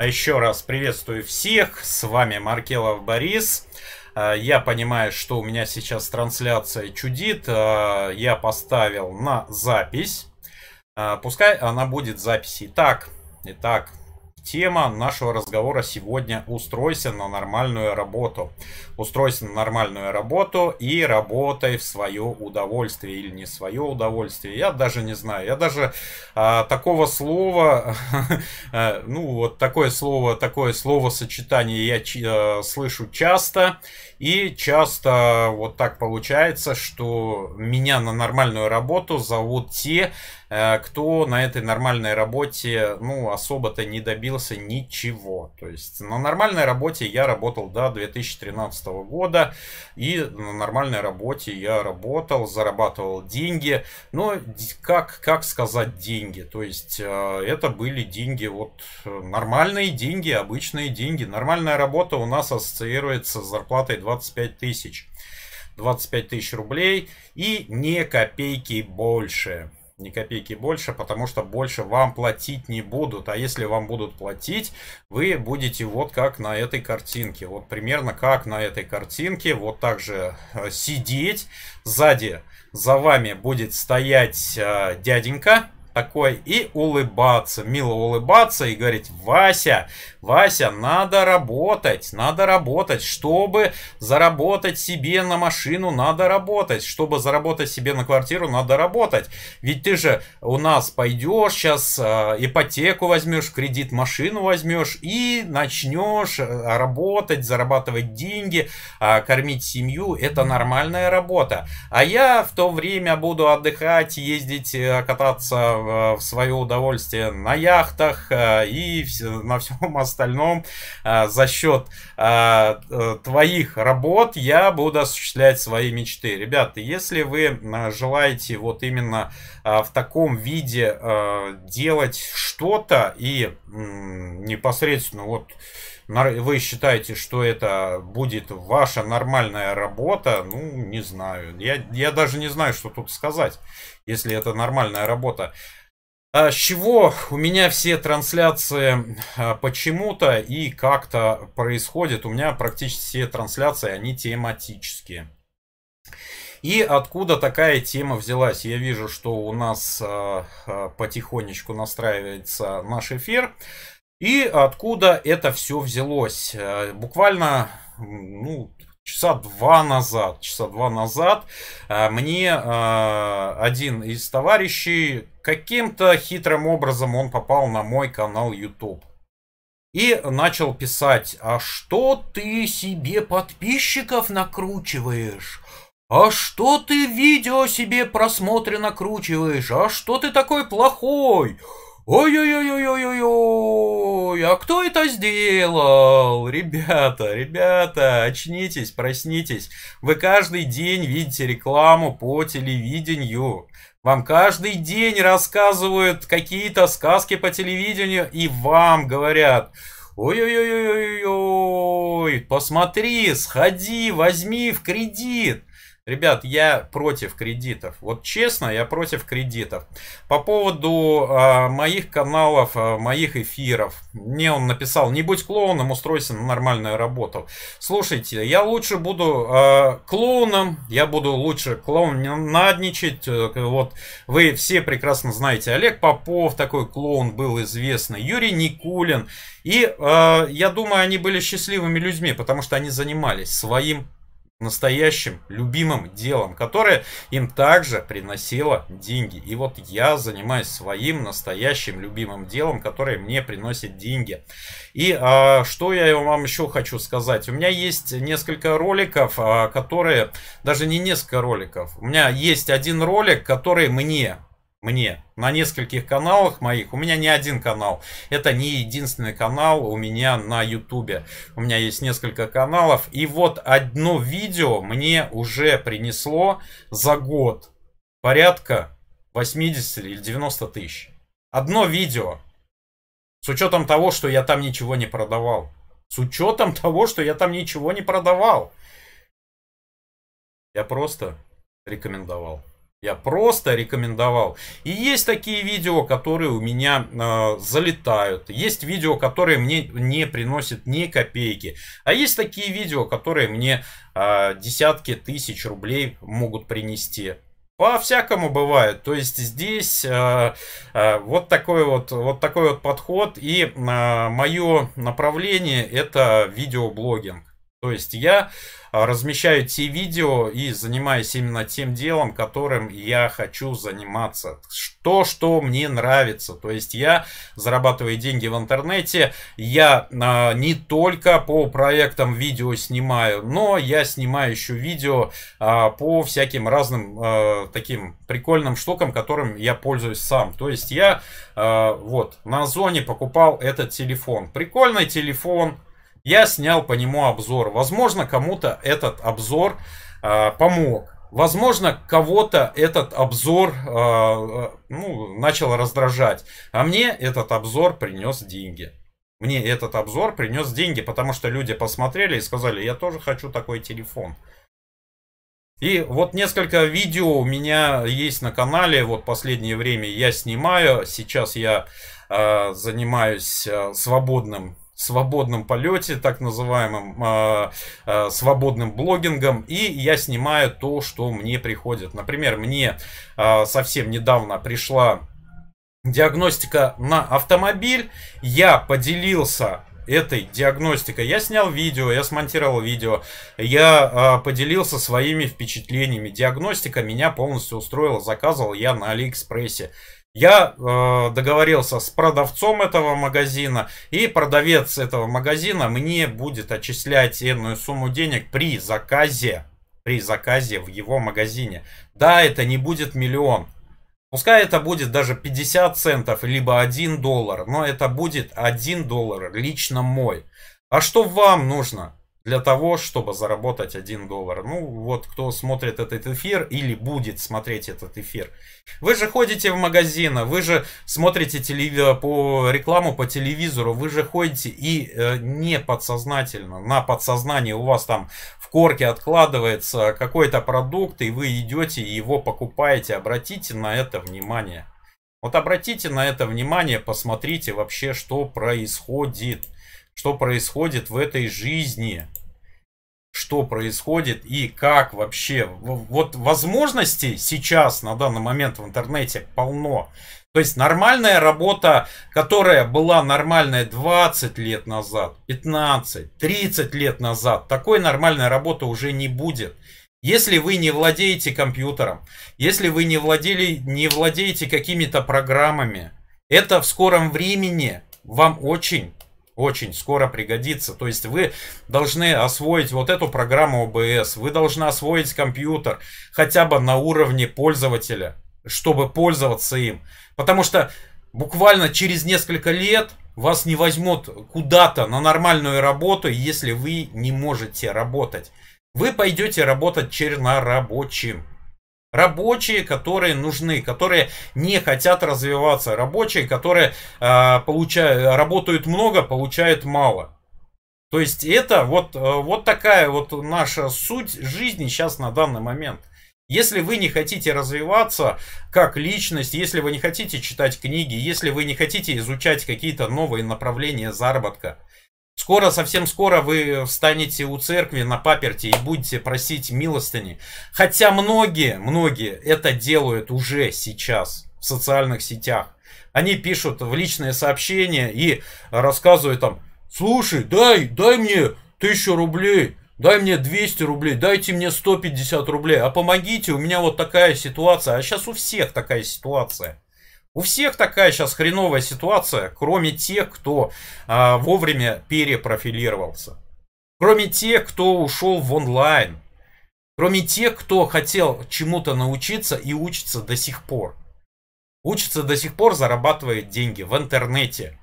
А еще раз приветствую всех, с вами Маркелов Борис. А, я понимаю, что у меня сейчас трансляция чудит, а, я поставил на запись. Пускай она будет запись Итак, итак. Тема нашего разговора сегодня – устройся на нормальную работу. Устройся на нормальную работу и работай в свое удовольствие или не свое удовольствие. Я даже не знаю. Я даже а, такого слова, э, ну вот такое слово, такое словосочетание я ч, а, слышу часто. И часто вот так получается, что меня на нормальную работу зовут те, Э, кто на этой нормальной работе, ну, особо-то не добился ничего. То есть на нормальной работе я работал до 2013 года, и на нормальной работе я работал, зарабатывал деньги, но как, как сказать деньги? То есть э, это были деньги, вот э, нормальные деньги, обычные деньги. Нормальная работа у нас ассоциируется с зарплатой 25 тысяч. 25 тысяч рублей и не копейки больше ни копейки больше, потому что больше вам платить не будут. А если вам будут платить, вы будете вот как на этой картинке. Вот примерно как на этой картинке. Вот так же э, сидеть. Сзади за вами будет стоять э, дяденька такой и улыбаться, мило улыбаться и говорить, Вася, Вася, надо работать, надо работать, чтобы заработать себе на машину, надо работать, чтобы заработать себе на квартиру, надо работать. Ведь ты же у нас пойдешь сейчас, э, ипотеку возьмешь, кредит, машину возьмешь и начнешь э, работать, зарабатывать деньги, э, кормить семью, это нормальная работа. А я в то время буду отдыхать, ездить, э, кататься Э, в свое удовольствие на яхтах э, и на всем остальном э, за счет твоих работ я буду осуществлять свои мечты. Ребята, если вы желаете вот именно в таком виде делать что-то и непосредственно вот вы считаете, что это будет ваша нормальная работа, ну, не знаю. Я, я даже не знаю, что тут сказать если это нормальная работа. А с чего у меня все трансляции а, почему-то и как-то происходит? У меня практически все трансляции, они тематические. И откуда такая тема взялась? Я вижу, что у нас а, а, потихонечку настраивается наш эфир. И откуда это все взялось? Буквально ну, часа два назад, часа два назад э, мне э, один из товарищей каким-то хитрым образом он попал на мой канал YouTube. И начал писать, а что ты себе подписчиков накручиваешь? А что ты видео себе просмотры накручиваешь? А что ты такой плохой? Ой-ой-ой-ой-ой-ой, а кто это сделал? Ребята, ребята, очнитесь, проснитесь. Вы каждый день видите рекламу по телевидению. Вам каждый день рассказывают какие-то сказки по телевидению и вам говорят, ой-ой-ой-ой-ой, посмотри, сходи, возьми в кредит. Ребят, я против кредитов. Вот честно, я против кредитов. По поводу э, моих каналов, э, моих эфиров. Мне он написал, не будь клоуном, устройся на нормальную работу. Слушайте, я лучше буду э, клоуном, я буду лучше клоунадничать. Э, вот вы все прекрасно знаете, Олег Попов такой клоун был известный, Юрий Никулин. И э, я думаю, они были счастливыми людьми, потому что они занимались своим настоящим любимым делом, которое им также приносило деньги. И вот я занимаюсь своим настоящим любимым делом, которое мне приносит деньги. И а, что я вам еще хочу сказать? У меня есть несколько роликов, а, которые... Даже не несколько роликов. У меня есть один ролик, который мне мне на нескольких каналах моих. У меня не один канал. Это не единственный канал у меня на ютубе. У меня есть несколько каналов. И вот одно видео мне уже принесло за год порядка 80 или 90 тысяч. Одно видео. С учетом того, что я там ничего не продавал. С учетом того, что я там ничего не продавал. Я просто рекомендовал. Я просто рекомендовал. И есть такие видео, которые у меня э, залетают. Есть видео, которые мне не приносят ни копейки. А есть такие видео, которые мне э, десятки тысяч рублей могут принести. По-всякому бывает. То есть здесь э, э, вот, такой вот, вот такой вот подход. И э, мое направление это видеоблогинг. То есть я а, размещаю те видео и занимаюсь именно тем делом, которым я хочу заниматься. То, что мне нравится. То есть я зарабатываю деньги в интернете. Я а, не только по проектам видео снимаю, но я снимаю еще видео а, по всяким разным а, таким прикольным штукам, которым я пользуюсь сам. То есть я а, вот на зоне покупал этот телефон. Прикольный телефон я снял по нему обзор. Возможно, кому-то этот обзор э, помог. Возможно, кого-то этот обзор э, э, ну, начал раздражать. А мне этот обзор принес деньги. Мне этот обзор принес деньги, потому что люди посмотрели и сказали, я тоже хочу такой телефон. И вот несколько видео у меня есть на канале, вот последнее время я снимаю, сейчас я э, занимаюсь э, свободным свободном полете, так называемым а, а, свободным блогингом, и я снимаю то, что мне приходит. Например, мне а, совсем недавно пришла диагностика на автомобиль, я поделился этой диагностикой. Я снял видео, я смонтировал видео, я э, поделился своими впечатлениями. Диагностика меня полностью устроила, заказывал я на Алиэкспрессе. Я э, договорился с продавцом этого магазина, и продавец этого магазина мне будет отчислять энную сумму денег при заказе, при заказе в его магазине. Да, это не будет миллион. Пускай это будет даже 50 центов, либо 1 доллар, но это будет 1 доллар лично мой. А что вам нужно? для того, чтобы заработать 1 доллар. Ну, вот кто смотрит этот эфир или будет смотреть этот эфир. Вы же ходите в магазины, вы же смотрите телев... по рекламу по телевизору, вы же ходите и э, не подсознательно, на подсознание у вас там в корке откладывается какой-то продукт, и вы идете и его покупаете. Обратите на это внимание. Вот обратите на это внимание, посмотрите вообще, что происходит что происходит в этой жизни, что происходит и как вообще. Вот возможностей сейчас на данный момент в интернете полно. То есть нормальная работа, которая была нормальная 20 лет назад, 15, 30 лет назад, такой нормальной работы уже не будет. Если вы не владеете компьютером, если вы не, владели, не владеете какими-то программами, это в скором времени вам очень очень скоро пригодится. То есть вы должны освоить вот эту программу ОБС, вы должны освоить компьютер хотя бы на уровне пользователя, чтобы пользоваться им. Потому что буквально через несколько лет вас не возьмут куда-то на нормальную работу, если вы не можете работать. Вы пойдете работать чернорабочим. Рабочие, которые нужны, которые не хотят развиваться. Рабочие, которые э, а, получают, работают много, получают мало. То есть это вот, э, вот такая вот наша суть жизни сейчас на данный момент. Если вы не хотите развиваться как личность, если вы не хотите читать книги, если вы не хотите изучать какие-то новые направления заработка – Скоро, совсем скоро вы встанете у церкви на паперте и будете просить милостыни. Хотя многие, многие это делают уже сейчас в социальных сетях. Они пишут в личные сообщения и рассказывают там, слушай, дай, дай мне тысячу рублей, дай мне 200 рублей, дайте мне 150 рублей, а помогите, у меня вот такая ситуация. А сейчас у всех такая ситуация. У всех такая сейчас хреновая ситуация, кроме тех, кто а, вовремя перепрофилировался. Кроме тех, кто ушел в онлайн. Кроме тех, кто хотел чему-то научиться и учится до сих пор. Учится до сих пор, зарабатывает деньги в интернете.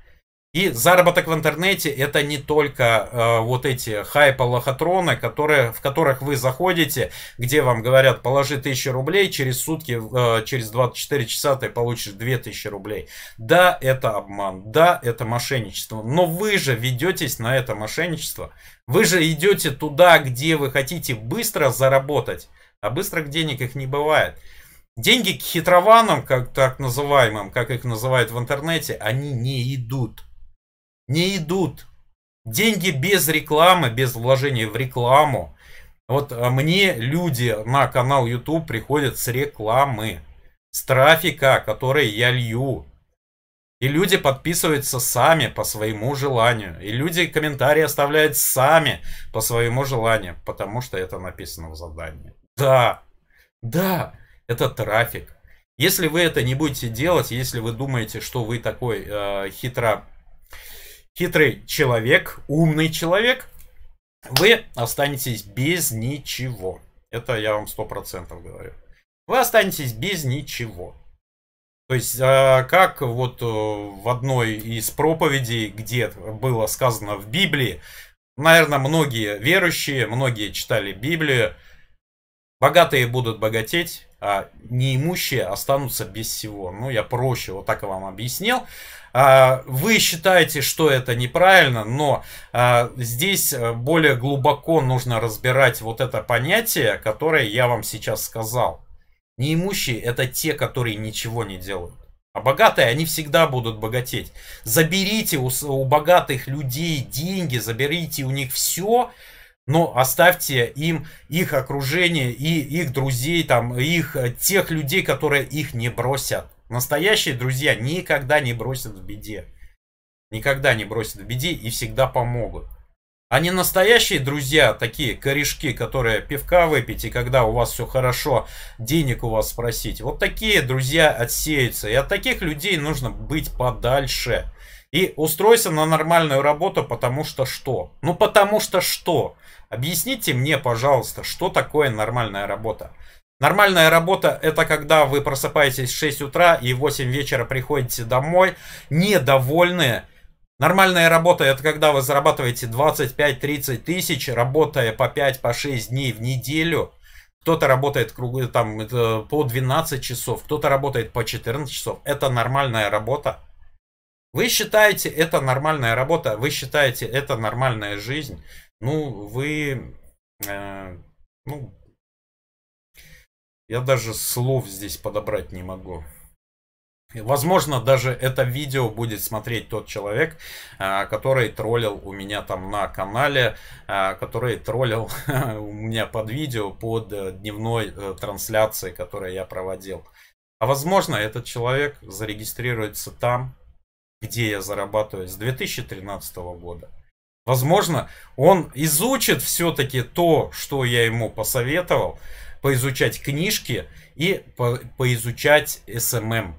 И заработок в интернете это не только э, вот эти хайпа лохотроны, которые, в которых вы заходите, где вам говорят положи 1000 рублей, через сутки, э, через 24 часа ты получишь 2000 рублей. Да, это обман, да, это мошенничество, но вы же ведетесь на это мошенничество. Вы же идете туда, где вы хотите быстро заработать, а быстрых денег их не бывает. Деньги к хитрованам, как так называемым, как их называют в интернете, они не идут не идут. Деньги без рекламы, без вложения в рекламу. Вот а, мне люди на канал YouTube приходят с рекламы, с трафика, который я лью. И люди подписываются сами по своему желанию. И люди комментарии оставляют сами по своему желанию, потому что это написано в задании. Да, да, это трафик. Если вы это не будете делать, если вы думаете, что вы такой э, хитро хитрый человек, умный человек, вы останетесь без ничего. Это я вам сто процентов говорю. Вы останетесь без ничего. То есть, э, как вот э, в одной из проповедей, где было сказано в Библии, наверное, многие верующие, многие читали Библию, богатые будут богатеть, а, неимущие останутся без всего. Ну, я проще вот так вам объяснил. А, вы считаете, что это неправильно, но а, здесь э, более глубоко нужно разбирать вот это понятие, которое я вам сейчас сказал. Неимущие это те, которые ничего не делают. А богатые, они всегда будут богатеть. Заберите у, у богатых людей деньги, заберите у них все, но оставьте им их окружение и их друзей, там, их э, тех людей, которые их не бросят. Настоящие друзья никогда не бросят в беде. Никогда не бросят в беде и всегда помогут. А не настоящие друзья, такие корешки, которые пивка выпить, и когда у вас все хорошо, денег у вас спросить. Вот такие друзья отсеются. И от таких людей нужно быть подальше. И устройся на нормальную работу, потому что что? Ну потому что что? Объясните мне, пожалуйста, что такое нормальная работа? Нормальная работа это когда вы просыпаетесь в 6 утра и в 8 вечера приходите домой, недовольные. Нормальная работа это когда вы зарабатываете 25-30 тысяч, работая по 5-6 по дней в неделю. Кто-то работает круглый, там, по 12 часов, кто-то работает по 14 часов. Это нормальная работа. Вы считаете это нормальная работа, вы считаете это нормальная жизнь. Ну, вы... Э, ну, я даже слов здесь подобрать не могу. Возможно, даже это видео будет смотреть тот человек, а, который троллил у меня там на канале, а, который троллил у меня под видео, под э, дневной э, трансляцией, которую я проводил. А возможно, этот человек зарегистрируется там, где я зарабатываю с 2013 года. Возможно, он изучит все-таки то, что я ему посоветовал, поизучать книжки и по поизучать SMM. Эм эм.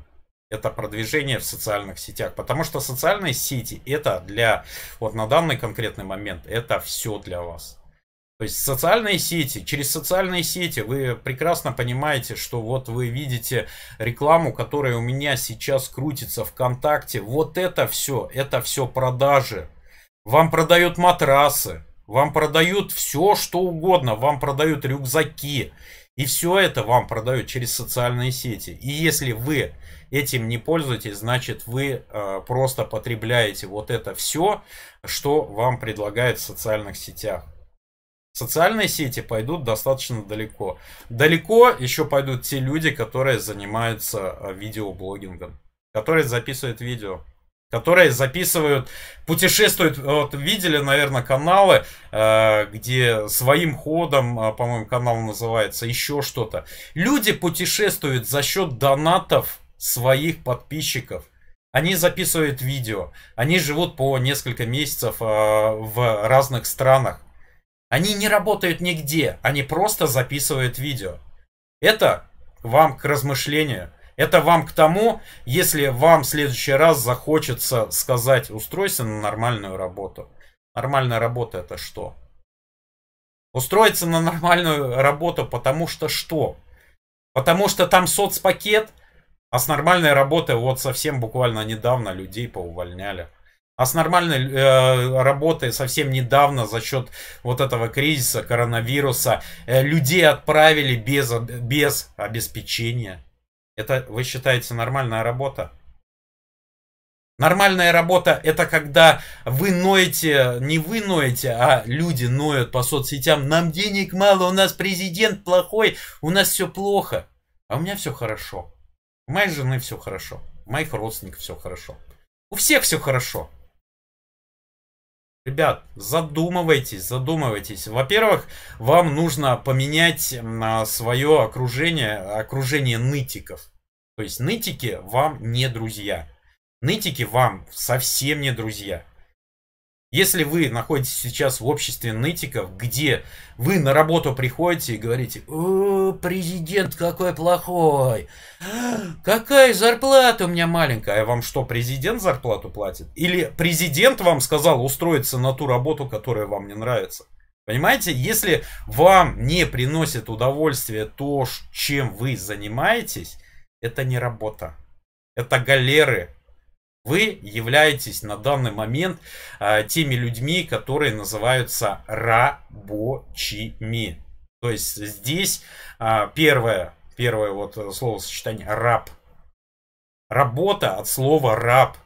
Это продвижение в социальных сетях. Потому что социальные сети это для, вот на данный конкретный момент, это все для вас. То есть социальные сети, через социальные сети вы прекрасно понимаете, что вот вы видите рекламу, которая у меня сейчас крутится ВКонтакте. Вот это все, это все продажи. Вам продают матрасы, вам продают все, что угодно, вам продают рюкзаки. И все это вам продают через социальные сети. И если вы этим не пользуетесь, значит вы э, просто потребляете вот это все, что вам предлагают в социальных сетях. Социальные сети пойдут достаточно далеко. Далеко еще пойдут те люди, которые занимаются э, видеоблогингом, которые записывают видео которые записывают, путешествуют, вот видели, наверное, каналы, э, где своим ходом, э, по-моему, канал называется, еще что-то. Люди путешествуют за счет донатов своих подписчиков. Они записывают видео, они живут по несколько месяцев э, в разных странах. Они не работают нигде, они просто записывают видео. Это вам к размышлению. Это вам к тому, если вам в следующий раз захочется сказать устройся на нормальную работу. Нормальная работа это что? Устроиться на нормальную работу, потому что что? Потому что там соцпакет, а с нормальной работы вот совсем буквально недавно людей поувольняли. А с нормальной э, работы совсем недавно за счет вот этого кризиса, коронавируса, э, людей отправили без, без обеспечения. Это, вы считаете, нормальная работа? Нормальная работа это когда вы ноете, не вы ноете, а люди ноют по соцсетям. Нам денег мало, у нас президент плохой, у нас все плохо. А у меня все хорошо. У моей жены все хорошо. У моих родственников все хорошо. У всех все хорошо. Ребят, задумывайтесь, задумывайтесь. Во-первых, вам нужно поменять а, свое окружение, окружение нытиков. То есть нытики вам не друзья. Нытики вам совсем не друзья. Если вы находитесь сейчас в обществе нытиков, где вы на работу приходите и говорите, «О, президент какой плохой! Какая зарплата у меня маленькая!» А вам что, президент зарплату платит? Или президент вам сказал устроиться на ту работу, которая вам не нравится? Понимаете, если вам не приносит удовольствие то, чем вы занимаетесь, это не работа. Это галеры, вы являетесь на данный момент э, теми людьми, которые называются рабочими. То есть здесь э, первое, первое вот э, словосочетание раб. Работа от слова раб.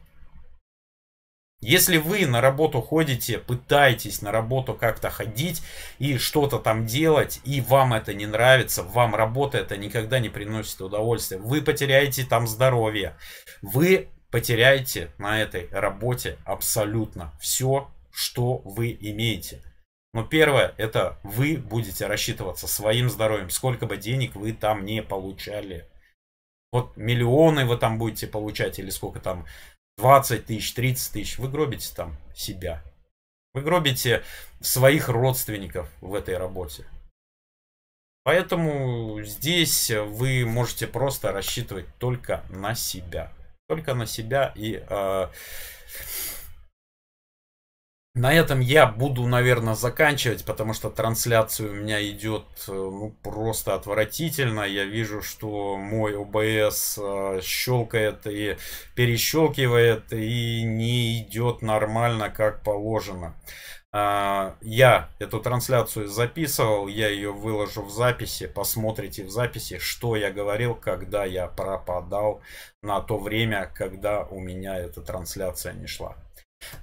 Если вы на работу ходите, пытаетесь на работу как-то ходить и что-то там делать, и вам это не нравится, вам работа это никогда не приносит удовольствия, вы потеряете там здоровье, вы потеряете на этой работе абсолютно все, что вы имеете. Но первое, это вы будете рассчитываться своим здоровьем, сколько бы денег вы там не получали. Вот миллионы вы там будете получать, или сколько там, 20 тысяч, 30 тысяч, вы гробите там себя. Вы гробите своих родственников в этой работе. Поэтому здесь вы можете просто рассчитывать только на себя только на себя и... Э, на этом я буду, наверное, заканчивать, потому что трансляция у меня идет э, ну, просто отвратительно. Я вижу, что мой ОБС а, щелкает и перещелкивает и не идет нормально, как положено. А, я эту трансляцию записывал, я ее выложу в записи, посмотрите в записи, что я говорил, когда я пропадал на то время, когда у меня эта трансляция не шла.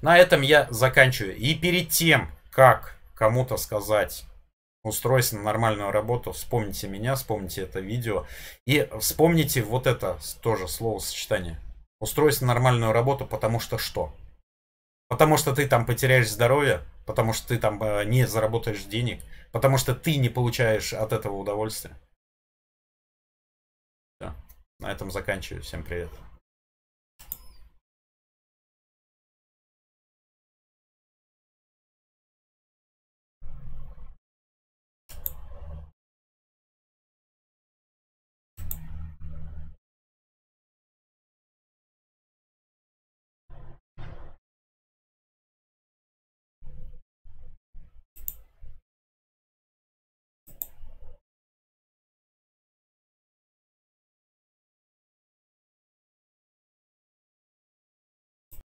На этом я заканчиваю. И перед тем, как кому-то сказать устройся на нормальную работу, вспомните меня, вспомните это видео и вспомните вот это тоже словосочетание. Устройся на нормальную работу, потому что что? Потому что ты там потеряешь здоровье, потому что ты там э, не заработаешь денег, потому что ты не получаешь от этого удовольствия. Все, на этом заканчиваю. Всем привет.